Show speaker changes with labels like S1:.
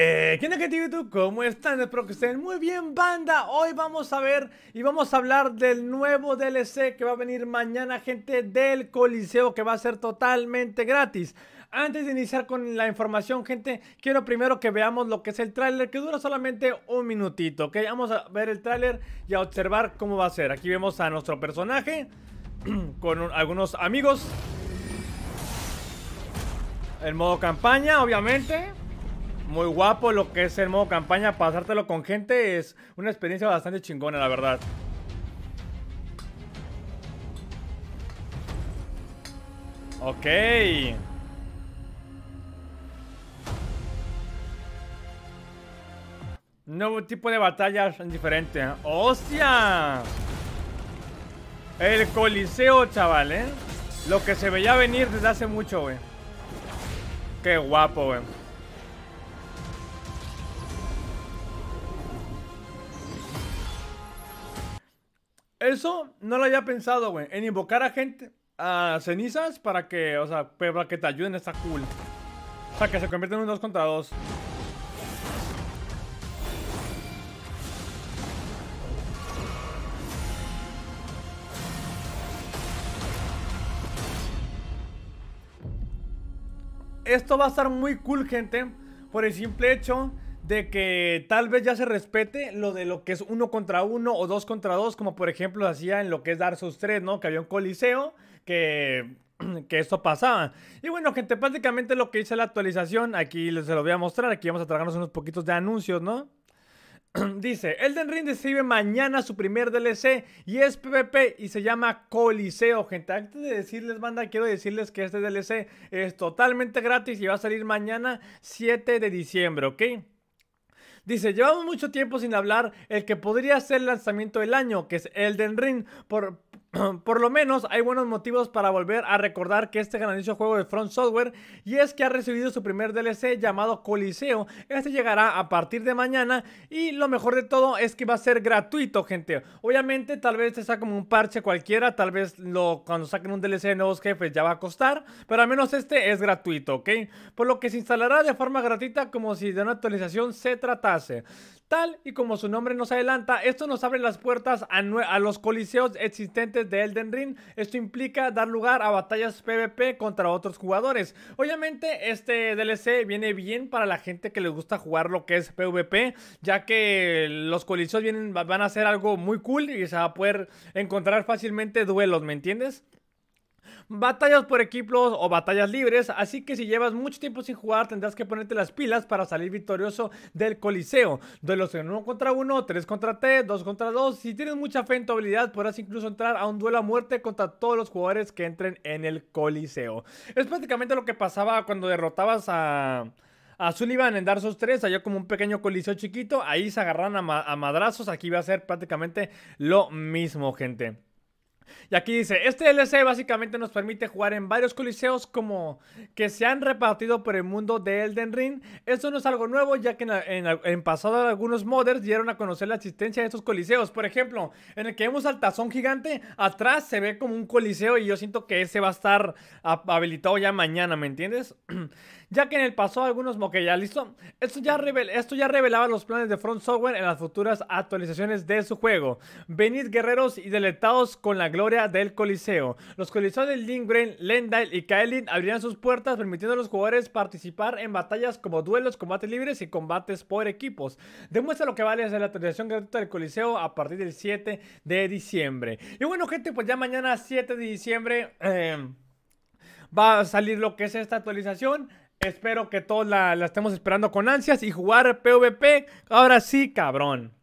S1: Eh, ¿Quién es que YouTube? ¿Cómo están? Espero que estén muy bien, banda. Hoy vamos a ver y vamos a hablar del nuevo DLC que va a venir mañana, gente, del Coliseo, que va a ser totalmente gratis. Antes de iniciar con la información, gente, quiero primero que veamos lo que es el tráiler, que dura solamente un minutito, ¿ok? Vamos a ver el tráiler y a observar cómo va a ser. Aquí vemos a nuestro personaje con algunos amigos. El modo campaña, obviamente muy guapo lo que es el modo campaña. Pasártelo con gente es una experiencia bastante chingona, la verdad. Ok. Nuevo tipo de batallas diferente. ¡Hostia! El coliseo, chaval, ¿eh? Lo que se veía venir desde hace mucho, güey. Qué guapo, güey. eso no lo había pensado, güey. En invocar a gente, a cenizas, para que, o sea, para que te ayuden, está cool. O sea, que se convierten en un 2 contra 2. Esto va a estar muy cool, gente. Por el simple hecho de que tal vez ya se respete lo de lo que es uno contra uno o dos contra dos, como por ejemplo hacía en lo que es Dark Souls 3, ¿no? Que había un coliseo que esto pasaba. Y bueno, gente, prácticamente lo que hice la actualización, aquí se lo voy a mostrar, aquí vamos a tragarnos unos poquitos de anuncios, ¿no? Dice, Elden Ring recibe mañana su primer DLC y es PvP y se llama Coliseo, gente. Antes de decirles, banda, quiero decirles que este DLC es totalmente gratis y va a salir mañana 7 de diciembre, ¿ok? Dice, llevamos mucho tiempo sin hablar el que podría ser el lanzamiento del año, que es Elden Ring, por, Por lo menos hay buenos motivos para volver a recordar que este grandioso juego de Front Software y es que ha recibido su primer DLC llamado Coliseo. Este llegará a partir de mañana y lo mejor de todo es que va a ser gratuito, gente. Obviamente tal vez te saquen un parche cualquiera, tal vez lo, cuando saquen un DLC de nuevos jefes ya va a costar, pero al menos este es gratuito, ¿ok? Por lo que se instalará de forma gratuita como si de una actualización se tratase. Tal y como su nombre nos adelanta, esto nos abre las puertas a, los coliseos existentes de Elden Ring. Esto implica dar lugar a batallas PvP contra otros jugadores. Obviamente este DLC viene bien para la gente que le gusta jugar lo que es PvP, ya que los coliseos van a ser algo muy cool y se va a poder encontrar fácilmente duelos, ¿me entiendes? batallas por equipos o batallas libres, así que si llevas mucho tiempo sin jugar tendrás que ponerte las pilas para salir victorioso del coliseo, duelos en uno contra uno, tres contra T, 2 contra dos. si tienes mucha fe en tu habilidad podrás incluso entrar a un duelo a muerte contra todos los jugadores que entren en el coliseo. Es prácticamente lo que pasaba cuando derrotabas a a Sullivan en Dark Souls 3, allá como un pequeño coliseo chiquito, ahí se agarran a, a madrazos, aquí va a ser prácticamente lo mismo, gente. Y aquí dice, este DLC básicamente nos permite jugar en varios coliseos como que se han repartido por el mundo de Elden Ring. Esto no es algo nuevo ya que en, el pasado algunos modders dieron a conocer la existencia de estos coliseos. Por ejemplo, en el que vemos al tazón gigante, atrás se ve como un coliseo y yo siento que ese va a estar habilitado ya mañana, ¿me entiendes? ya que en el pasado algunos... Ok, ya listo. Esto ya, esto ya revelaba los planes de Front Software en las futuras actualizaciones de su juego. Venid guerreros y deletados con la gloria gloria del Coliseo. Los coliseos de Lindgren, Lendale y Kaelin Abrirán sus puertas permitiendo a los jugadores participar en batallas como duelos, combates libres y combates por equipos. Demuestra lo que vale hacer la actualización gratuita del Coliseo a partir del 7 de diciembre. Y bueno gente, pues ya mañana 7 de diciembre em, va a salir lo que es esta actualización. Espero que todos la, la estemos esperando con ansias y jugar PvP. Ahora sí, cabrón.